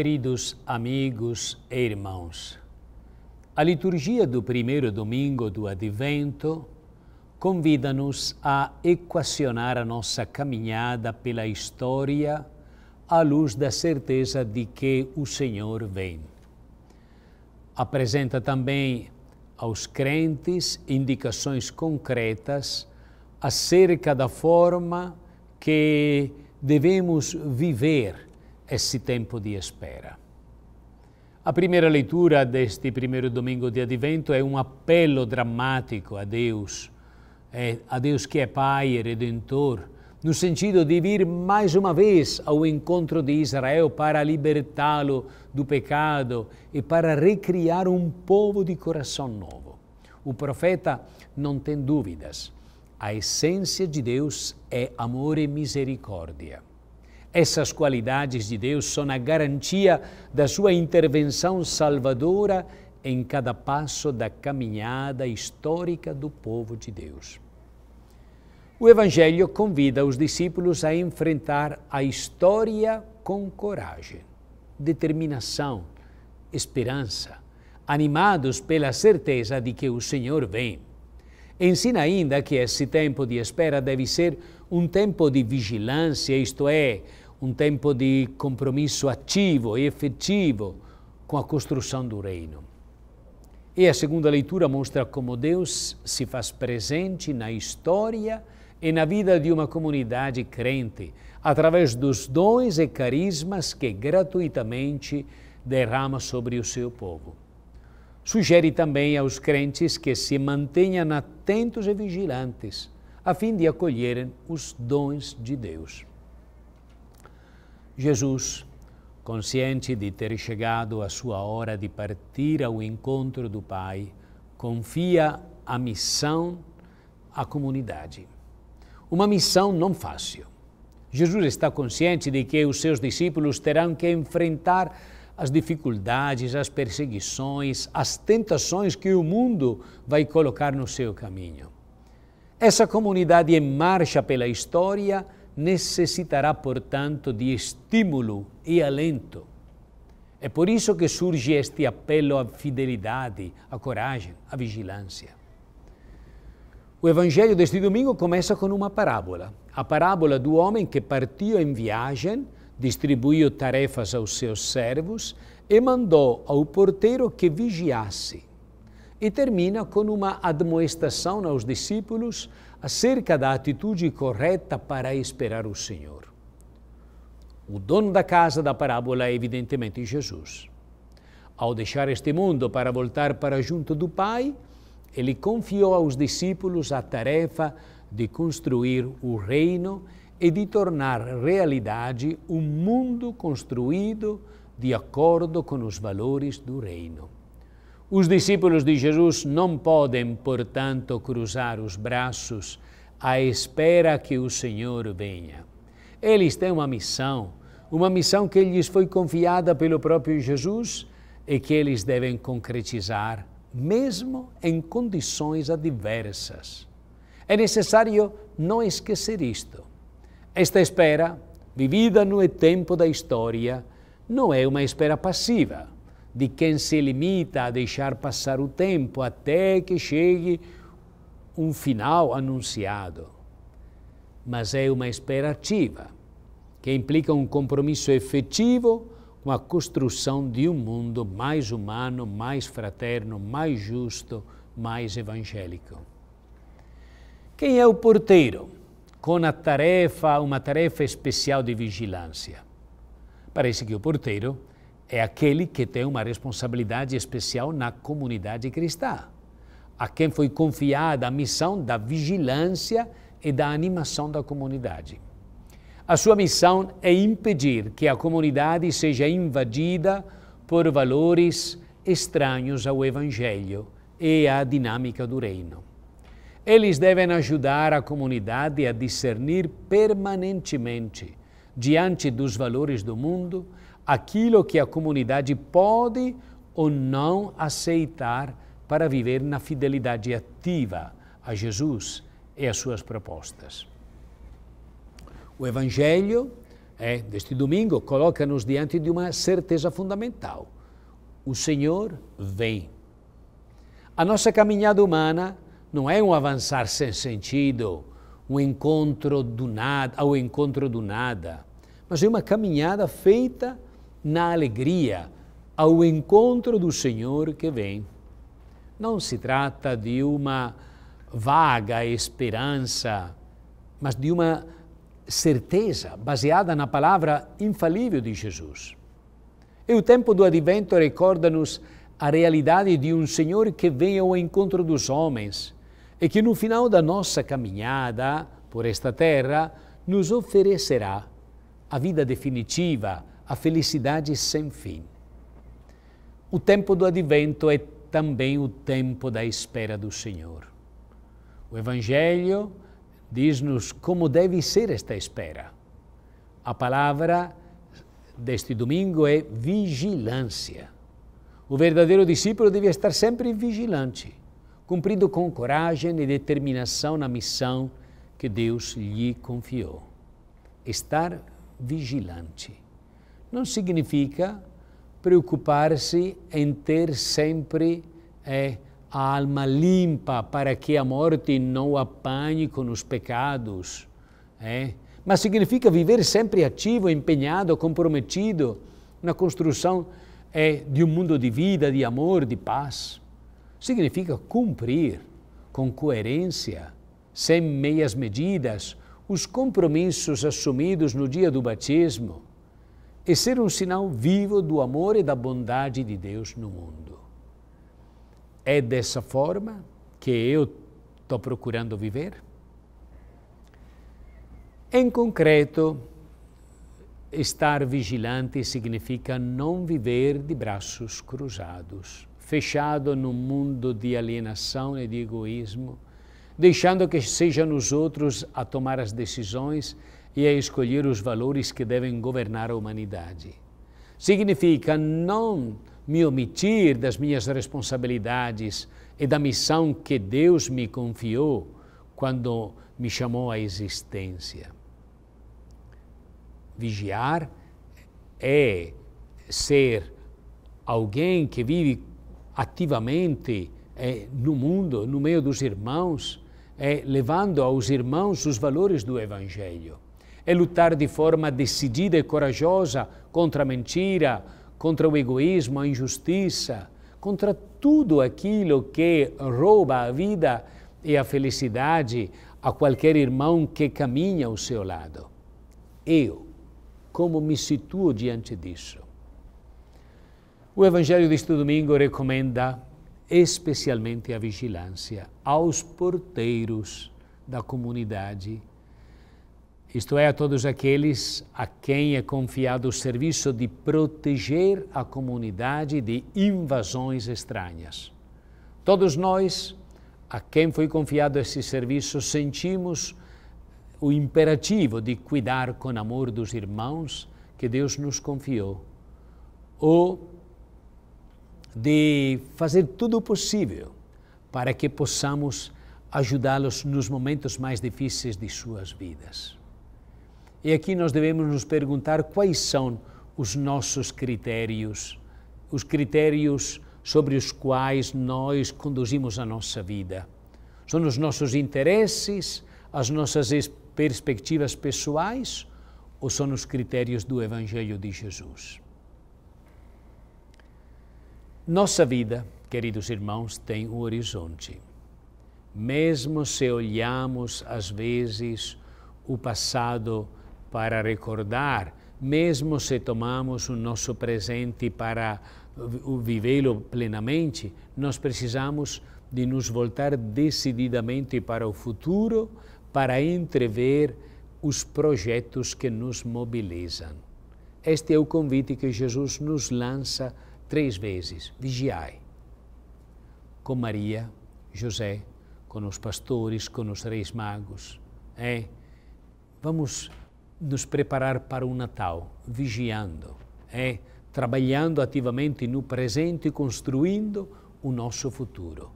Queridos amigos e irmãos, a liturgia do primeiro domingo do Advento convida-nos a equacionar a nossa caminhada pela história à luz da certeza de que o Senhor vem. Apresenta também aos crentes indicações concretas acerca da forma que devemos viver esse tempo de espera. A primeira leitura deste primeiro domingo de Advento é um apelo dramático a Deus, é, a Deus que é Pai e Redentor, no sentido de vir mais uma vez ao encontro de Israel para libertá-lo do pecado e para recriar um povo de coração novo. O profeta não tem dúvidas. A essência de Deus é amor e misericórdia. Essas qualidades de Deus são a garantia da sua intervenção salvadora em cada passo da caminhada histórica do povo de Deus. O Evangelho convida os discípulos a enfrentar a história com coragem, determinação, esperança, animados pela certeza de que o Senhor vem. Ensina ainda que esse tempo de espera deve ser um tempo de vigilância, isto é, um tempo de compromisso ativo e efetivo com a construção do reino. E a segunda leitura mostra como Deus se faz presente na história e na vida de uma comunidade crente, através dos dons e carismas que gratuitamente derrama sobre o seu povo. Sugere também aos crentes que se mantenham atentos e vigilantes a fim de acolherem os dons de Deus. Jesus, consciente de ter chegado a sua hora de partir ao encontro do Pai, confia a missão à comunidade. Uma missão não fácil. Jesus está consciente de que os seus discípulos terão que enfrentar as dificuldades, as perseguições, as tentações que o mundo vai colocar no seu caminho. Essa comunidade em marcha pela história necessitará, portanto, de estímulo e alento. É por isso que surge este apelo à fidelidade, à coragem, à vigilância. O Evangelho deste domingo começa com uma parábola, a parábola do homem que partiu em viagem, distribuiu tarefas aos seus servos e mandou ao porteiro que vigiasse e termina com uma admoestação aos discípulos acerca da atitude correta para esperar o Senhor. O dono da casa da parábola é evidentemente Jesus. Ao deixar este mundo para voltar para junto do Pai, ele confiou aos discípulos a tarefa de construir o reino e de tornar realidade um mundo construído de acordo com os valores do reino. Os discípulos de Jesus não podem, portanto, cruzar os braços à espera que o Senhor venha. Eles têm uma missão, uma missão que lhes foi confiada pelo próprio Jesus e que eles devem concretizar, mesmo em condições adversas. É necessário não esquecer isto. Esta espera, vivida no tempo da história, não é uma espera passiva de quem se limita a deixar passar o tempo até que chegue um final anunciado. Mas é uma espera ativa, que implica um compromisso efetivo com a construção de um mundo mais humano, mais fraterno, mais justo, mais evangélico. Quem é o porteiro com a tarefa, uma tarefa especial de vigilância? Parece que o porteiro é aquele que tem uma responsabilidade especial na comunidade cristã, a quem foi confiada a missão da vigilância e da animação da comunidade. A sua missão é impedir que a comunidade seja invadida por valores estranhos ao Evangelho e à dinâmica do reino. Eles devem ajudar a comunidade a discernir permanentemente, diante dos valores do mundo, aquilo que a comunidade pode ou não aceitar para viver na fidelidade ativa a Jesus e às suas propostas. O Evangelho é, deste domingo coloca-nos diante de uma certeza fundamental: o Senhor vem. A nossa caminhada humana não é um avançar sem sentido, um encontro do nada, ao encontro do nada, mas é uma caminhada feita na alegria ao encontro do Senhor que vem. Não se trata de uma vaga esperança, mas de uma certeza baseada na palavra infalível de Jesus. E o tempo do advento recorda-nos a realidade de um Senhor que vem ao encontro dos homens e que no final da nossa caminhada por esta terra nos oferecerá a vida definitiva a felicidade sem fim. O tempo do advento é também o tempo da espera do Senhor. O Evangelho diz-nos como deve ser esta espera. A palavra deste domingo é vigilância. O verdadeiro discípulo deve estar sempre vigilante, cumprindo com coragem e determinação na missão que Deus lhe confiou. Estar vigilante não significa preocupar-se em ter sempre é, a alma limpa para que a morte não apanhe com os pecados. É? Mas significa viver sempre ativo, empenhado, comprometido na construção é, de um mundo de vida, de amor, de paz. Significa cumprir com coerência, sem meias medidas, os compromissos assumidos no dia do batismo e ser um sinal vivo do amor e da bondade de Deus no mundo. É dessa forma que eu estou procurando viver? Em concreto, estar vigilante significa não viver de braços cruzados, fechado num mundo de alienação e de egoísmo, deixando que sejam os outros a tomar as decisões e a escolher os valores que devem governar a humanidade. Significa não me omitir das minhas responsabilidades e da missão que Deus me confiou quando me chamou à existência. Vigiar é ser alguém que vive ativamente é, no mundo, no meio dos irmãos, é, levando aos irmãos os valores do Evangelho é lutar de forma decidida e corajosa contra a mentira, contra o egoísmo, a injustiça, contra tudo aquilo que rouba a vida e a felicidade a qualquer irmão que caminha ao seu lado. Eu, como me situo diante disso? O Evangelho deste domingo recomenda especialmente a vigilância aos porteiros da comunidade isto é, a todos aqueles a quem é confiado o serviço de proteger a comunidade de invasões estranhas. Todos nós, a quem foi confiado esse serviço, sentimos o imperativo de cuidar com amor dos irmãos que Deus nos confiou, ou de fazer tudo o possível para que possamos ajudá-los nos momentos mais difíceis de suas vidas. E aqui nós devemos nos perguntar quais são os nossos critérios, os critérios sobre os quais nós conduzimos a nossa vida. São os nossos interesses, as nossas perspectivas pessoais ou são os critérios do Evangelho de Jesus? Nossa vida, queridos irmãos, tem um horizonte. Mesmo se olhamos às vezes o passado para recordar, mesmo se tomamos o nosso presente para vivê-lo plenamente, nós precisamos de nos voltar decididamente para o futuro para entrever os projetos que nos mobilizam. Este é o convite que Jesus nos lança três vezes: vigiai. Com Maria, José, com os pastores, com os reis magos. É? Vamos nos preparar para o Natal, vigiando, é trabalhando ativamente no presente e construindo o nosso futuro.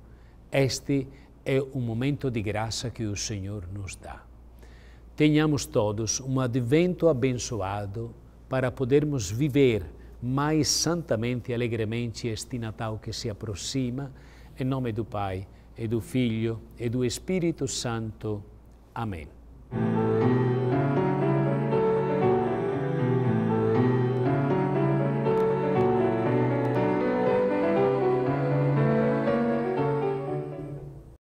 Este é um momento de graça que o Senhor nos dá. Tenhamos todos um advento abençoado para podermos viver mais santamente e alegremente este Natal que se aproxima, em nome do Pai, e do Filho, e do Espírito Santo. Amém.